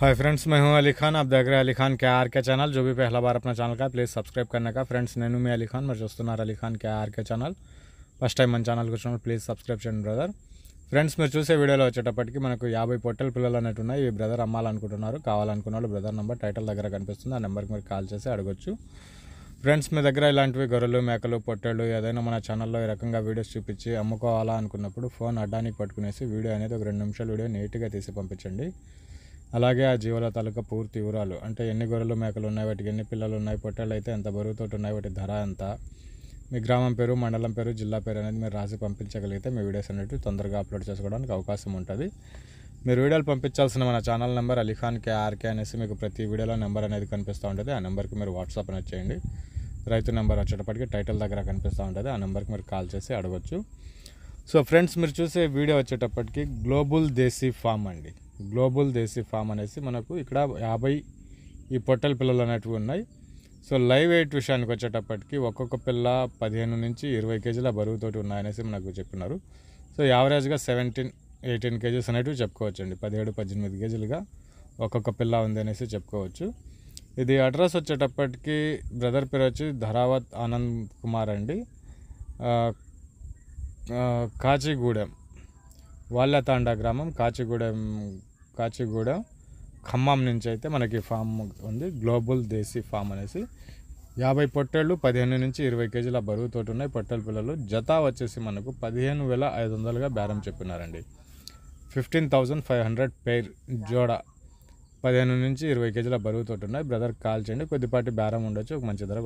hi friends मैं हूं अली खान आप देख रहे हैं अली खान के आर के चैनल जो भी पहला बार अपना चैनल का प्लीज़ सब्सक्राइब करने का फ्रेंड्स नैनू में अली खान मैं चुनार Ali Khan K RK channel first time మన ఛానల్కి వచ్చిన ప్లీజ్ సబ్స్క్రైబ్ చేయండి బ్రదర్ ఫ్రెండ్స్ మీరు చూసే వీడియోలో వచ్చేటప్పటికి మనకు యాభై పొట్టల పిల్లలు అనేవి ఉన్నాయి ఈ బ్రదర్ అమ్మాలనుకుంటున్నారు కావాలనుకున్న బ్రదర్ నెంబర్ టైటిల్ దగ్గర కనిపిస్తుంది ఆ నెంబర్కి మీరు కాల్ చేసి అడగొచ్చు ఫ్రెండ్స్ మీ దగ్గర ఇలాంటివి గొర్రెలు మేకలు పొట్టేళ్ళు ఏదైనా మన ఛానల్లో ఈ రకంగా వీడియోస్ చూపించి అమ్ముకోవాలా అనుకున్నప్పుడు ఫోన్ అడ్డానికి పట్టుకునేసి వీడియో అనేది ఒక రెండు నిమిషాలు వీడియో నీట్గా తీసి పంపించండి అలాగే ఆ జీవుల తాలూకా పూర్తి వివరాలు అంటే ఎన్ని గొర్రెలు మేకలు ఉన్నాయి వాటికి ఎన్ని పిల్లలు ఉన్నాయి పొట్టాలు అయితే ఎంత బరువుతో ఉన్నాయి వాటి ధర ఎంత మీ గ్రామం పేరు మండలం పేరు జిల్లా పేరు అనేది మీరు రాసి పంపించగలిగితే మీ వీడియోస్ అనేవి తొందరగా అప్లోడ్ చేసుకోవడానికి అవకాశం ఉంటుంది మీరు వీడియోలు పంపించాల్సిన మన ఛానల్ నెంబర్ అలీఖాన్ కేఆర్కే అనేసి మీకు ప్రతి వీడియోలో నెంబర్ అనేది కనిపిస్తూ ఉంటుంది ఆ నెంబర్కి మీరు వాట్సాప్ అనేది చేయండి రైతు నెంబర్ వచ్చేటప్పటికి టైటిల్ దగ్గర కనిపిస్తూ ఉంటుంది ఆ నెంబర్కి మీరు కాల్ చేసి అడగచ్చు సో ఫ్రెండ్స్ మీరు చూసే వీడియో వచ్చేటప్పటికి గ్లోబల్ దేశీ ఫామ్ అండి గ్లోబల్ దేశీ ఫామ్ అనేసి మనకు ఇక్కడ యాభై ఈ పొట్టల పిల్లలు అనేటివి ఉన్నాయి సో లైవ్ వెయిట్ విషయానికి వచ్చేటప్పటికి ఒక్కొక్క పిల్ల పదిహేను నుంచి ఇరవై కేజీల బరువుతోటి ఉన్నాయనేసి మనకు చెప్పినారు సో యావరేజ్గా సెవెంటీన్ ఎయిటీన్ కేజీస్ అనేటివి చెప్పుకోవచ్చండి పదిహేడు పద్దెనిమిది కేజీలుగా ఒక్కొక్క పిల్ల ఉంది అనేసి చెప్పుకోవచ్చు ఇది అడ్రస్ వచ్చేటప్పటికి బ్రదర్ పేరు వచ్చి ధరావత్ ఆనంద్ కుమార్ అండి కాచిగూడెం వాళ్ళతాండ గ్రామం కాచిగూడెం కాచిగూడ ఖమ్మం నుంచి అయితే మనకి ఫామ్ ఉంది గ్లోబల్ దేశీ ఫామ్ అనేసి యాభై పొట్టేళ్ళు పదిహేను నుంచి ఇరవై కేజీల బరువుతోటి ఉన్నాయి పొట్టేల పిల్లలు జత వచ్చేసి మనకు పదిహేను వేల ఐదు వందలుగా బేరం చెప్పినారండి fifteen thousand five hundred pair జోడ పదిహేను నుంచి ఇరవై కేజీల బరువుతోటి ఉన్నాయి బ్రదర్ కాల్ చేయండి కొద్దిపాటి బేరం ఉండొచ్చు ఒక మంచి ధర